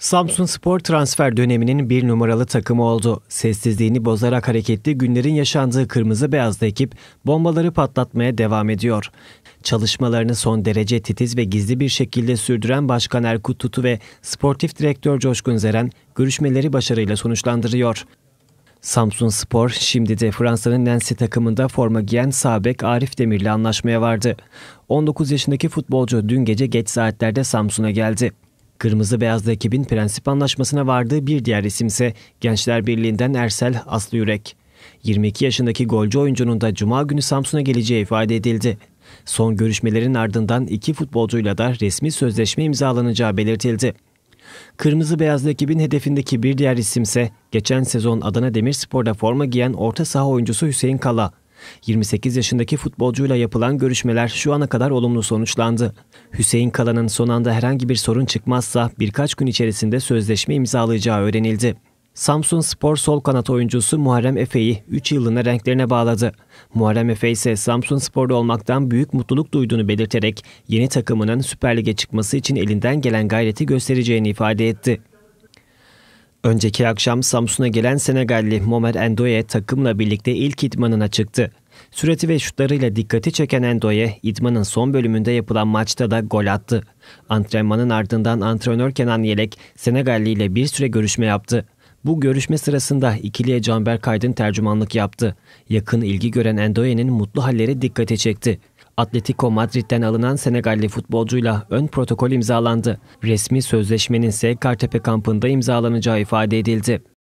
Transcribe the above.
Samsun Spor transfer döneminin bir numaralı takımı oldu. Sessizliğini bozarak hareketli günlerin yaşandığı kırmızı beyazlı ekip bombaları patlatmaya devam ediyor. Çalışmalarını son derece titiz ve gizli bir şekilde sürdüren Başkan Erkut Tutu ve Sportif Direktör Coşkun Zeren görüşmeleri başarıyla sonuçlandırıyor. Samsun Spor şimdi de Fransa'nın Nancy takımında forma giyen Sabek Arif Demir'le anlaşmaya vardı. 19 yaşındaki futbolcu dün gece geç saatlerde Samsun'a geldi. Kırmızı beyaz ekibin prensip anlaşmasına vardığı bir diğer isimse Gençler Birliği'nden Ersel Aslı Yürek. 22 yaşındaki golcü oyuncunun da Cuma günü Samsun'a geleceği ifade edildi. Son görüşmelerin ardından iki futbolcuyla da resmi sözleşme imzalanacağı belirtildi. Kırmızı beyaz ekibin hedefindeki bir diğer isimse geçen sezon Adana Demirspor'da forma giyen orta saha oyuncusu Hüseyin Kala. 28 yaşındaki futbolcuyla yapılan görüşmeler şu ana kadar olumlu sonuçlandı. Hüseyin Kalan'ın son anda herhangi bir sorun çıkmazsa birkaç gün içerisinde sözleşme imzalayacağı öğrenildi. Samsun Spor sol kanat oyuncusu Muharrem Efe'yi 3 yılına renklerine bağladı. Muharrem Efe ise Samsun Spor'da olmaktan büyük mutluluk duyduğunu belirterek yeni takımının Süper Lig'e çıkması için elinden gelen gayreti göstereceğini ifade etti. Önceki akşam Samsun'a gelen Senegalli Momer Endoye takımla birlikte ilk idmanına çıktı. Süreti ve şutlarıyla dikkati çeken Endoye, idmanın son bölümünde yapılan maçta da gol attı. Antrenmanın ardından antrenör Kenan Yelek, Senegalli ile bir süre görüşme yaptı. Bu görüşme sırasında ikiliye Canberk Aydın tercümanlık yaptı. Yakın ilgi gören Endoye'nin mutlu halleri dikkate çekti. Atletico Madrid'den alınan Senegalli futbolcuyla ön protokol imzalandı. Resmi sözleşmenin ise Kartepe kampında imzalanacağı ifade edildi.